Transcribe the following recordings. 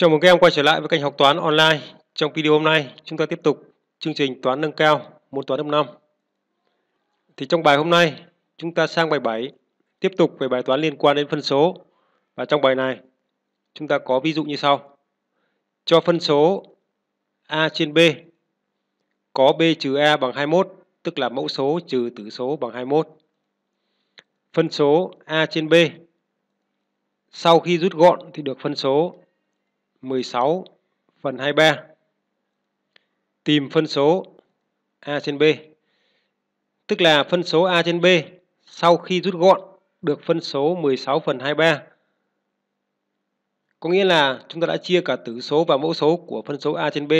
Chào mừng các em quay trở lại với kênh học toán online. Trong video hôm nay, chúng ta tiếp tục chương trình toán nâng cao môn toán lớp 5. Thì trong bài hôm nay, chúng ta sang bài 7, tiếp tục về bài toán liên quan đến phân số. Và trong bài này, chúng ta có ví dụ như sau. Cho phân số a trên b có b trừ a bằng 21, tức là mẫu số trừ tử số bằng 21. Phân số a trên b sau khi rút gọn thì được phân số 16 phần 23. Tìm phân số A trên B. Tức là phân số A trên B sau khi rút gọn được phân số 16 phần 23. Có nghĩa là chúng ta đã chia cả tử số và mẫu số của phân số A trên B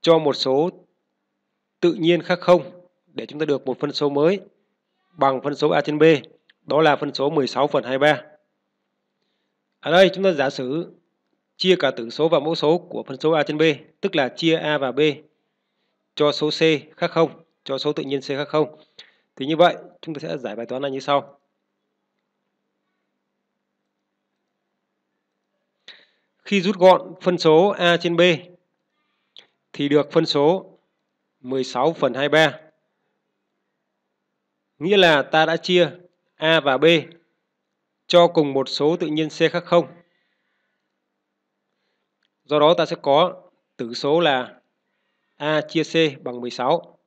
cho một số tự nhiên khác không để chúng ta được một phân số mới bằng phân số A trên B. Đó là phân số 16 phần 23. Ở đây chúng ta giả sử chia cả tử số và mẫu số của phân số a trên b, tức là chia a và b cho số c khác không, cho số tự nhiên c khác không. Thì như vậy, chúng ta sẽ giải bài toán này như sau. Khi rút gọn phân số a trên b thì được phân số 16 phần 23. Nghĩa là ta đã chia a và b cho cùng một số tự nhiên c khác không Do đó ta sẽ có tử số là A chia C bằng 16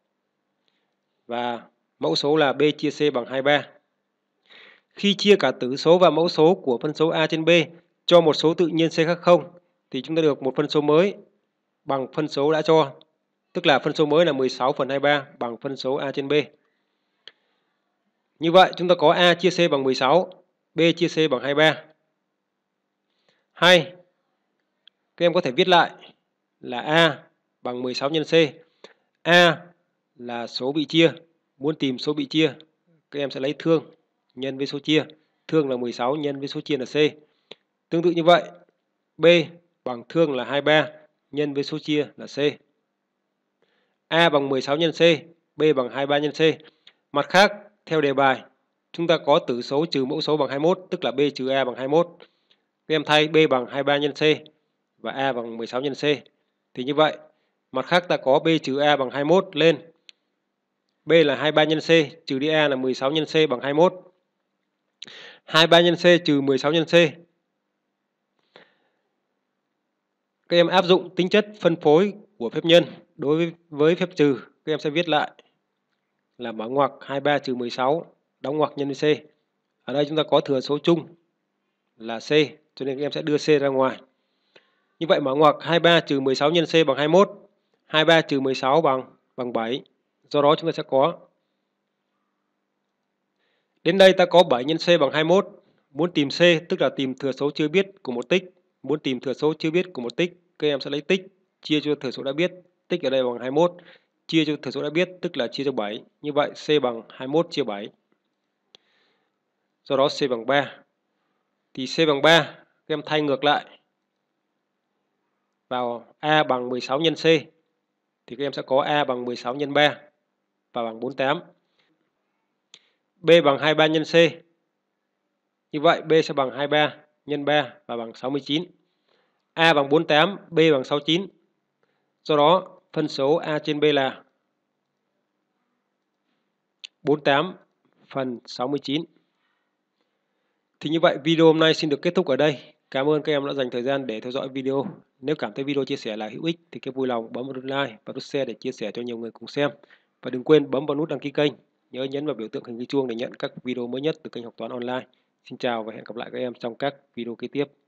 và mẫu số là B chia C bằng 23. Khi chia cả tử số và mẫu số của phân số A trên B cho một số tự nhiên C khác không thì chúng ta được một phân số mới bằng phân số đã cho, tức là phân số mới là 16 phần 23 bằng phân số A trên B. Như vậy chúng ta có A chia C bằng 16, B chia C bằng 23. 2. Các em có thể viết lại là A bằng 16 nhân C. A là số bị chia. Muốn tìm số bị chia, các em sẽ lấy thương nhân với số chia. Thương là 16 nhân với số chia là C. Tương tự như vậy, B bằng thương là 23 nhân với số chia là C. A bằng 16 nhân C, B bằng 23 nhân C. Mặt khác, theo đề bài, chúng ta có tử số trừ mẫu số bằng 21, tức là B trừ A bằng 21. Các em thay B bằng 23 nhân C và A bằng 16 nhân C. Thì như vậy, mặt khác ta có B trừ A bằng 21 lên. B là 23 nhân C, trừ đi A là 16 nhân C bằng 21. 23 nhân C trừ 16 nhân C. Các em áp dụng tính chất phân phối của phép nhân đối với, phép trừ. Các em sẽ viết lại là mở ngoặc 23 trừ 16, đóng ngoặc nhân C. Ở đây chúng ta có thừa số chung là C, cho nên các em sẽ đưa C ra ngoài. Như vậy mở ngoặc 23 trừ 16 nhân C bằng 21. 23 trừ 16 bằng bằng 7. Do đó chúng ta sẽ có Đến đây ta có 7 nhân C bằng 21. Muốn tìm C tức là tìm thừa số chưa biết của một tích. Muốn tìm thừa số chưa biết của một tích, các em sẽ lấy tích chia cho thừa số đã biết. Tích ở đây bằng 21. Chia cho thừa số đã biết tức là chia cho 7. Như vậy C bằng 21 chia 7. Do đó C bằng 3. Thì C bằng 3 các em thay ngược lại vào A bằng 16 nhân C thì các em sẽ có A bằng 16 nhân 3 và bằng 48. B bằng 23 nhân C. Như vậy B sẽ bằng 23 nhân 3 và bằng 69. A bằng 48, B bằng 69. Do đó phân số A trên B là 48 phần 69. Thì như vậy video hôm nay xin được kết thúc ở đây. Cảm ơn các em đã dành thời gian để theo dõi video. Nếu cảm thấy video chia sẻ là hữu ích thì các vui lòng bấm vào nút like và nút share để chia sẻ cho nhiều người cùng xem. Và đừng quên bấm vào nút đăng ký kênh. Nhớ nhấn vào biểu tượng hình cái chuông để nhận các video mới nhất từ kênh học toán online. Xin chào và hẹn gặp lại các em trong các video kế tiếp.